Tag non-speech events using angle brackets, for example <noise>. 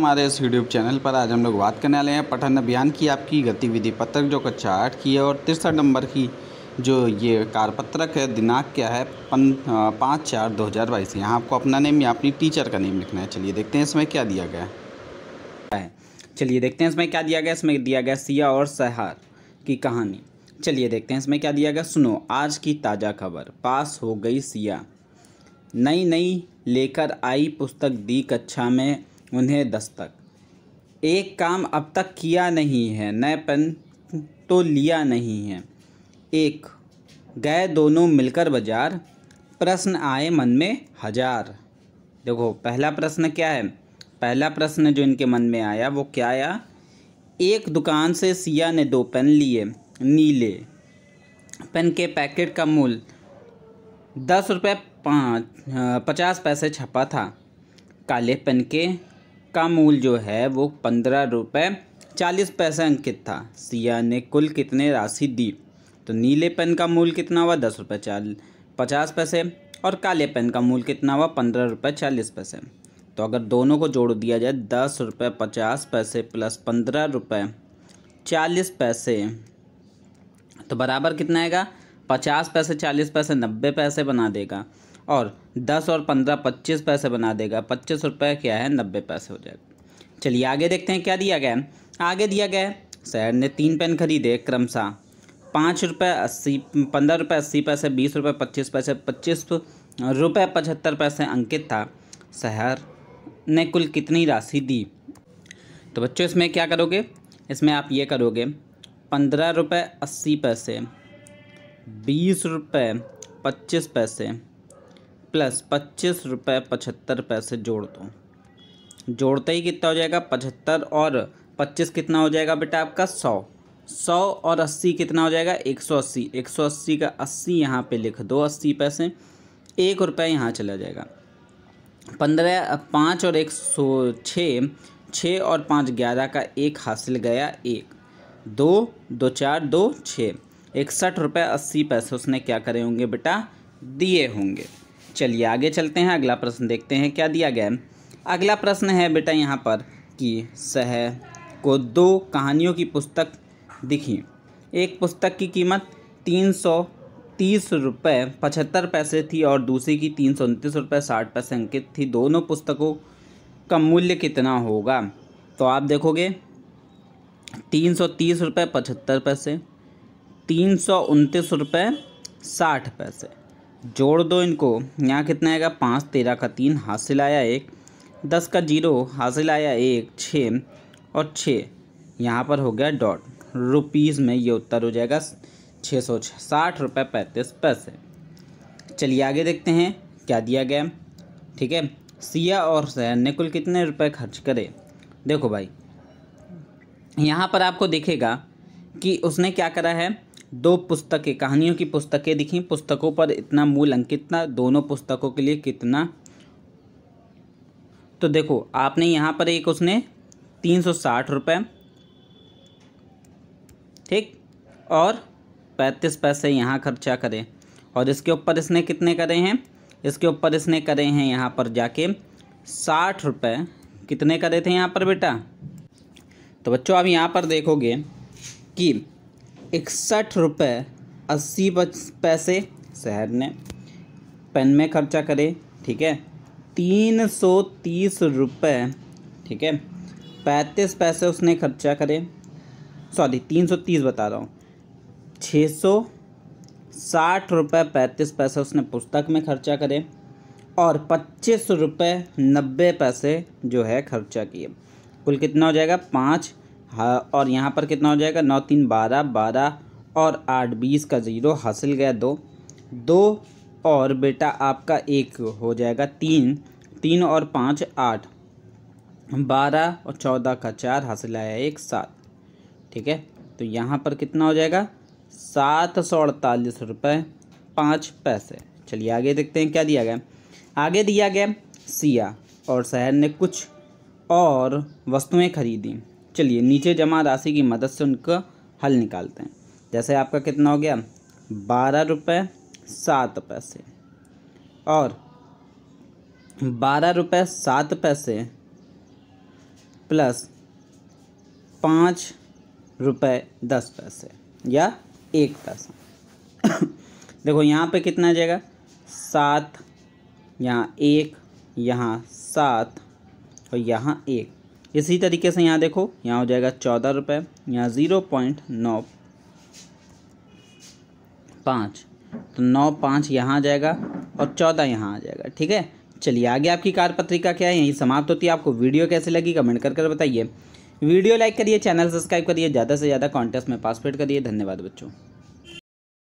हमारे इस YouTube channel पर आज हम लोग बात करने वाले हैं पठन अभियान की आपकी गतिविधि पत्रक जो कक्षा आठ की है और तिरसठ नंबर की जो ये कारपत्रक है दिनांक क्या है पन पाँच चार दो हज़ार बाईस यहाँ आपको अपना नेम या अपनी टीचर का नेम लिखना है चलिए देखते हैं इसमें क्या दिया गया है चलिए देखते हैं इसमें क्या दिया गया इसमें दिया गया सिया और सहार की कहानी चलिए देखते हैं इसमें क्या दिया गया सुनो आज की ताज़ा खबर पास हो गई सिया नई नई लेकर आई पुस्तक दी कक्षा में उन्हें दस्तक एक काम अब तक किया नहीं है नएपन तो लिया नहीं है एक गए दोनों मिलकर बाजार प्रश्न आए मन में हजार देखो पहला प्रश्न क्या है पहला प्रश्न जो इनके मन में आया वो क्या आया एक दुकान से सिया ने दो पेन लिए नीले पेन के पैकेट का मूल दस रुपये पचास पैसे छपा था काले पेन के का मूल जो है वो पंद्रह रुपये चालीस पैसे अंकित था सिया ने कुल कितने राशि दी तो नीले पेन का मूल कितना हुआ दस रुपये चाल पचास पैसे और काले पेन का मूल कितना हुआ पंद्रह रुपये चालीस पैसे तो अगर दोनों को जोड़ दिया जाए दस रुपये पचास पैसे प्लस पंद्रह रुपये चालीस पैसे तो बराबर कितना आएगा पचास पैसे चालीस पैसे नब्बे पैसे बना देगा और दस और पंद्रह पच्चीस पैसे बना देगा पच्चीस रुपये क्या है नब्बे पैसे हो जाएगा चलिए आगे देखते हैं क्या दिया गया है आगे दिया गया है सैर ने तीन पेन खरीदे क्रमशः पाँच रुपये अस्सी पंद्रह रुपये अस्सी पैसे बीस रुपये पच्चीस पैसे पच्चीस रुपये पचहत्तर पैसे अंकित था शहर ने कुल कितनी राशि दी तो बच्चों इसमें क्या करोगे इसमें आप ये करोगे पंद्रह रुपये अस्सी पैसे बीस रुपये पच्चीस पैसे प्लस पच्चीस रुपये पचहत्तर पैसे जोड़ दो जोड़ते ही कितना हो जाएगा पचहत्तर और पच्चीस कितना हो जाएगा बेटा आपका सौ सौ और अस्सी कितना हो जाएगा एक सौ अस्सी एक सौ अस्सी का अस्सी यहाँ पे लिख दो अस्सी पैसे एक रुपये यहाँ चला जाएगा पंद्रह पाँच और एक सौ छः छः और पाँच ग्यारह का एक हासिल गया एक दो दो चार दो छः इकसठ रुपये अस्सी पैसे उसने क्या करे होंगे बेटा दिए होंगे चलिए आगे चलते हैं अगला प्रश्न देखते हैं क्या दिया गया है अगला प्रश्न है बेटा यहाँ पर कि सह को दो कहानियों की पुस्तक दिखी एक पुस्तक की कीमत तीन सौ तीस रुपये पचहत्तर पैसे थी और दूसरी की तीन सौ उनतीस रुपये साठ पैसे अंकित थी दोनों पुस्तकों का मूल्य कितना होगा तो आप देखोगे तीन सौ तीस रुपये पचहत्तर पैसे तीन सौ उनतीस रुपये साठ पैसे जोड़ दो इनको यहाँ कितना आएगा पाँच तेरह का तीन हासिल आया एक दस का जीरो हासिल आया एक छः और छः यहाँ पर हो गया डॉट रुपीज़ में ये उत्तर हो जाएगा छः सौ साठ रुपये पैंतीस पैसे चलिए आगे देखते हैं क्या दिया गया ठीक है सिया और सैन ने कुल कितने रुपए खर्च करे देखो भाई यहाँ पर आपको देखेगा कि उसने क्या करा है दो पुस्तकें कहानियों की पुस्तकें दिखीं पुस्तकों पर इतना मूल अंक कितना दोनों पुस्तकों के लिए कितना तो देखो आपने यहाँ पर एक उसने तीन सौ साठ रुपये ठीक और पैंतीस पैसे यहाँ खर्चा करें और इसके ऊपर इसने कितने करे हैं इसके ऊपर इसने करे हैं यहाँ पर जाके साठ रुपये कितने करे थे यहाँ पर बेटा तो बच्चों आप यहाँ पर देखोगे कि इकसठ रुपये अस्सी पैसे शहर ने पेन में खर्चा करे ठीक है तीन सौ तीस रुपये ठीक है पैंतीस पैसे उसने खर्चा करे सॉरी तीन सौ तीस बता रहा हूँ छः सौ साठ रुपये पैंतीस पैसे उसने पुस्तक में खर्चा करे और पच्चीस रुपये नब्बे पैसे जो है खर्चा किए कुल कितना हो जाएगा पाँच हाँ और यहाँ पर कितना हो जाएगा नौ तीन बारह बारह और आठ बीस का ज़ीरो हासिल गया दो दो और बेटा आपका एक हो जाएगा तीन तीन और पाँच आठ बारह और चौदह का चार हासिल आया एक सात ठीक है तो यहाँ पर कितना हो जाएगा सात सौ अड़तालीस रुपये पाँच पैसे चलिए आगे देखते हैं क्या दिया गया आगे दिया गया सिया और शहर ने कुछ और वस्तुएं खरीदी चलिए नीचे जमा राशि की मदद से उनका हल निकालते हैं जैसे आपका कितना हो गया बारह रुपये सात पैसे और बारह रुपये सात पैसे प्लस पाँच रुपये दस पैसे या एक पैसा <coughs> देखो यहाँ पे कितना जाएगा सात यहाँ एक यहाँ सात और यहाँ एक इसी तरीके से यहाँ देखो यहाँ हो जाएगा चौदह रुपये यहाँ ज़ीरो पॉइंट नौ पाँच तो नौ पाँच यहाँ आ जाएगा और चौदह यहाँ आ जाएगा ठीक है चलिए आगे आपकी कार पत्रिका क्या है यहीं समाप्त होती है आपको वीडियो कैसे लगी कमेंट कर कर बताइए वीडियो लाइक करिए चैनल सब्सक्राइब करिए ज़्यादा से ज़्यादा कॉन्टेस्ट में पार्टिसिपेट करिए धन्यवाद बच्चों